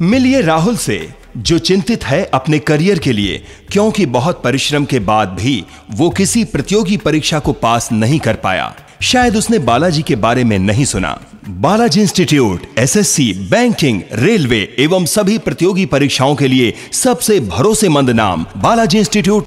मिलिए राहुल से जो चिंतित है अपने करियर के लिए क्योंकि बहुत परिश्रम के बाद भी वो किसी प्रतियोगी परीक्षा को पास नहीं कर पाया शायद उसने बालाजी के बारे में नहीं सुना Balaji institute SSC, banking railway एवं सभी प्रतियोगी परीक्षाओं के लिए सबसे भरोसेमंद नाम बालाजी इंस्टीट्यूट